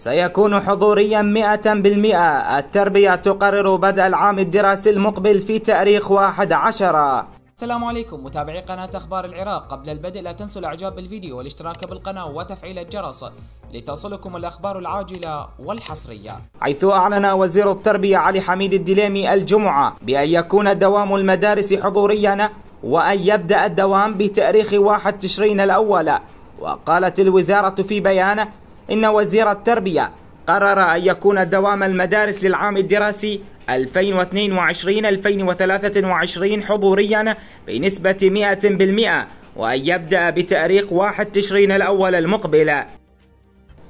سيكون حضوريا مئة بالمئة التربية تقرر بدء العام الدراسي المقبل في تاريخ واحد عشر السلام عليكم متابعي قناة أخبار العراق قبل البدء لا تنسوا الإعجاب بالفيديو والاشتراك بالقناة وتفعيل الجرس لتصلكم الأخبار العاجلة والحصرية حيث أعلن وزير التربية علي حميد الدليمي الجمعة بأن يكون دوام المدارس حضوريا وأن يبدأ الدوام بتاريخ 1 تشرين الأول وقالت الوزارة في بيان إن وزير التربية قرر أن يكون دوام المدارس للعام الدراسي 2022-2023 حضوريا بنسبة 100% وأن يبدأ بتاريخ 1 تشرين الأول المقبل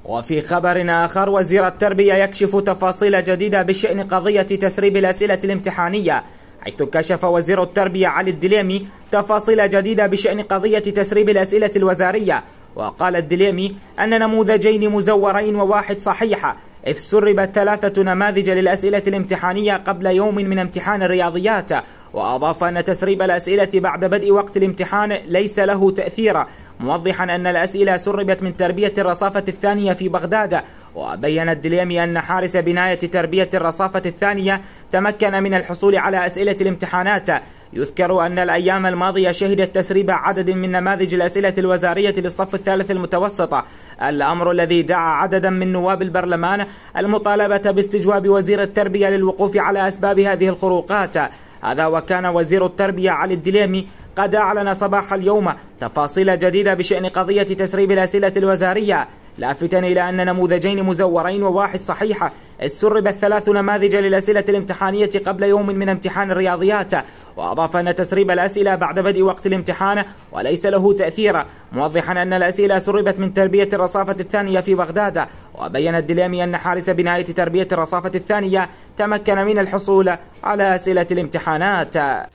وفي خبر آخر وزير التربية يكشف تفاصيل جديدة بشأن قضية تسريب الأسئلة الامتحانية حيث كشف وزير التربية علي الدليمي تفاصيل جديدة بشأن قضية تسريب الأسئلة الوزارية وقال الدليمي أن نموذجين مزورين وواحد صحيحة إذ سربت ثلاثة نماذج للأسئلة الامتحانية قبل يوم من امتحان الرياضيات وأضاف أن تسريب الأسئلة بعد بدء وقت الامتحان ليس له تأثير موضحا أن الأسئلة سربت من تربية الرصافة الثانية في بغداد وبين الدليمي أن حارس بناية تربية الرصافة الثانية تمكن من الحصول على أسئلة الامتحانات يذكر أن الأيام الماضية شهدت تسريب عدد من نماذج الأسئلة الوزارية للصف الثالث المتوسطة الأمر الذي دعا عددا من نواب البرلمان المطالبة باستجواب وزير التربية للوقوف على أسباب هذه الخروقات هذا وكان وزير التربية علي الدليمي قد أعلن صباح اليوم تفاصيل جديدة بشأن قضية تسريب الأسئلة الوزارية لافتا إلى أن نموذجين مزورين وواحد صحيحة سربت ثلاث نماذج للأسئلة الامتحانية قبل يوم من امتحان الرياضيات وأضاف أن تسريب الأسئلة بعد بدء وقت الامتحان وليس له تأثير موضحا أن الأسئلة سربت من تربية الرصافة الثانية في بغداد وبين الدليمي أن حارس بناية تربية الرصافة الثانية تمكن من الحصول على أسئلة الامتحانات